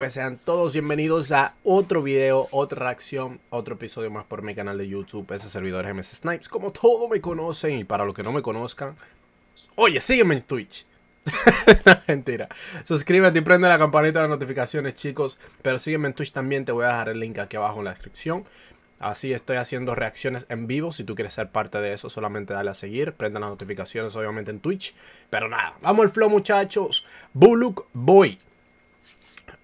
Pues sean todos bienvenidos a otro video, otra reacción, otro episodio más por mi canal de YouTube, ese servidor MS Snipes, como todos me conocen y para los que no me conozcan, oye, sígueme en Twitch. mentira. Suscríbete y prende la campanita de notificaciones, chicos, pero sígueme en Twitch también, te voy a dejar el link aquí abajo en la descripción. Así estoy haciendo reacciones en vivo, si tú quieres ser parte de eso, solamente dale a seguir, prende las notificaciones obviamente en Twitch, pero nada, vamos al flow muchachos, Buluk Boy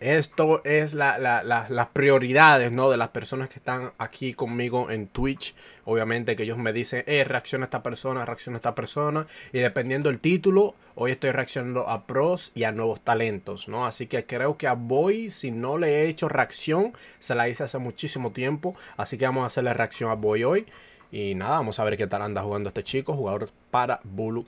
esto es las prioridades ¿no? de las personas que están aquí conmigo en Twitch. Obviamente que ellos me dicen, eh, reacciona esta persona, reacciona a esta persona. Y dependiendo del título, hoy estoy reaccionando a pros y a nuevos talentos. ¿no? Así que creo que a Boy, si no le he hecho reacción, se la hice hace muchísimo tiempo. Así que vamos a hacerle reacción a Boy hoy. Y nada, vamos a ver qué tal anda jugando este chico, jugador para Bulu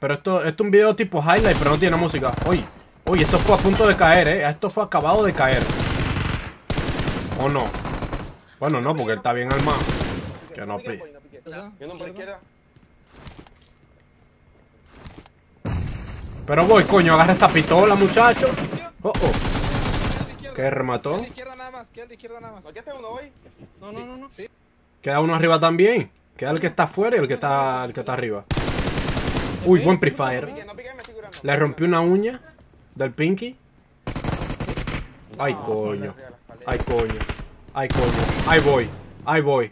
Pero esto, es un video tipo highlight, pero no tiene música. Oye, oye, esto fue a punto de caer, ¿eh? Esto fue acabado de caer. ¿O no? Bueno, no, porque él está bien armado. Que no pide Pero voy, coño, agarra esa pistola, muchacho. Oh, oh. Que remató. Queda uno arriba también. Queda el que está afuera y el que está, el que está arriba. Uy, buen prefire. Le rompió una uña del pinky. Ay, coño. Ay, coño. Ay, coño. Ahí voy. Ahí voy.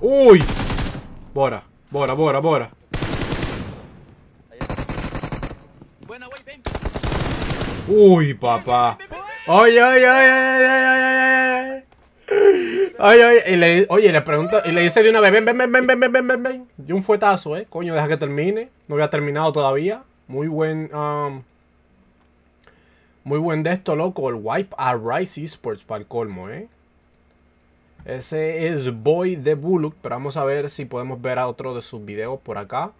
Uy. Bora, bora, bora, bora. Uy, papá. Oye, oye, oye, oye, oye, oye, oye, y le, oye, le pregunta, y le dice de una vez, ven, ven, ven, ven, ven, ven, ven, ven, De un fuetazo, eh, coño, deja que termine, no había terminado todavía, muy buen, um, muy buen de esto, loco, el wipe a Rice Esports para el colmo, eh. Ese es Boy de Bullock, pero vamos a ver si podemos ver a otro de sus videos por acá.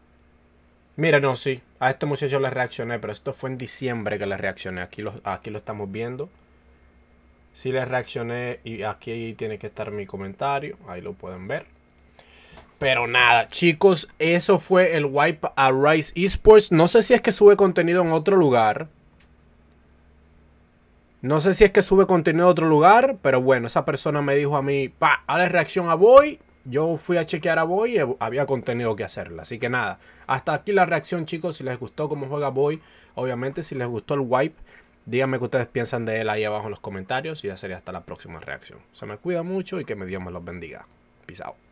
Mira, no, sí. A este muchacho le reaccioné, pero esto fue en diciembre que le reaccioné. Aquí lo, aquí lo estamos viendo. Sí le reaccioné y aquí tiene que estar mi comentario. Ahí lo pueden ver. Pero nada, chicos, eso fue el wipe a Rise Esports. No sé si es que sube contenido en otro lugar. No sé si es que sube contenido en otro lugar, pero bueno, esa persona me dijo a mí, pa, a la reacción a Boy yo fui a chequear a Boy y había contenido que hacerla Así que nada, hasta aquí la reacción, chicos. Si les gustó cómo juega Boy, obviamente, si les gustó el wipe, díganme qué ustedes piensan de él ahí abajo en los comentarios. Y ya sería hasta la próxima reacción. Se me cuida mucho y que mi Dios me los bendiga. Pisao.